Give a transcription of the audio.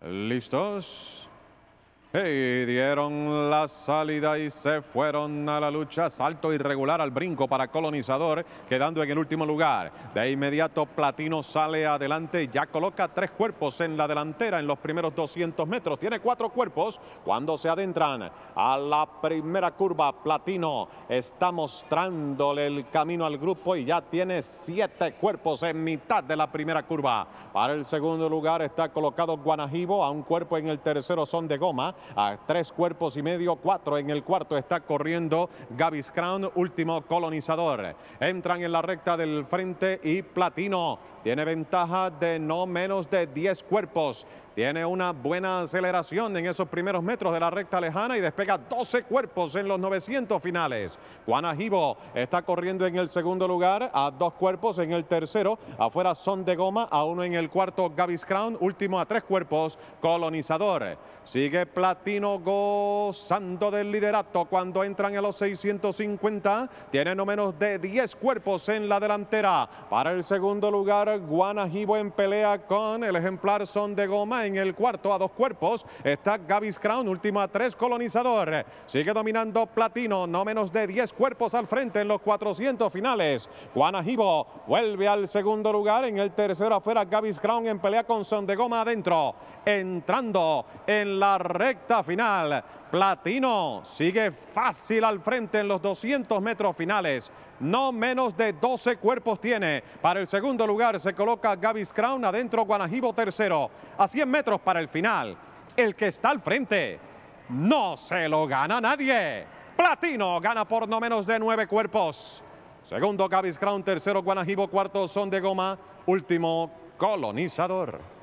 ¿Listos? Y dieron la salida y se fueron a la lucha. Salto irregular al brinco para Colonizador, quedando en el último lugar. De inmediato Platino sale adelante. Ya coloca tres cuerpos en la delantera en los primeros 200 metros. Tiene cuatro cuerpos cuando se adentran a la primera curva. Platino está mostrándole el camino al grupo y ya tiene siete cuerpos en mitad de la primera curva. Para el segundo lugar está colocado Guanajibo. A un cuerpo en el tercero son de goma a tres cuerpos y medio, cuatro en el cuarto está corriendo Gavis Crown, último colonizador. Entran en la recta del frente y Platino tiene ventaja de no menos de diez cuerpos. Tiene una buena aceleración en esos primeros metros de la recta lejana y despega 12 cuerpos en los 900 finales. Juan está corriendo en el segundo lugar, a dos cuerpos en el tercero. Afuera son de goma, a uno en el cuarto Gavis Crown, último a tres cuerpos, colonizador. Sigue Platino gozando del liderato cuando entran a los 650. Tiene no menos de 10 cuerpos en la delantera. Para el segundo lugar, Guanajibo en pelea con el ejemplar son de goma en el cuarto a dos cuerpos. Está Gavis Crown, última tres colonizador. Sigue dominando Platino, no menos de 10 cuerpos al frente en los 400 finales. Juan Ajibo vuelve al segundo lugar. En el tercero afuera Gavis Crown en pelea con Son de Goma adentro. Entrando en la recta final. Platino sigue fácil al frente en los 200 metros finales. No menos de 12 cuerpos tiene. Para el segundo lugar se coloca Gavis Crown, adentro Guanajibo tercero. A 100 metros para el final. El que está al frente no se lo gana nadie. Platino gana por no menos de 9 cuerpos. Segundo Gavis Crown, tercero Guanajibo, cuarto Son de Goma, último Colonizador.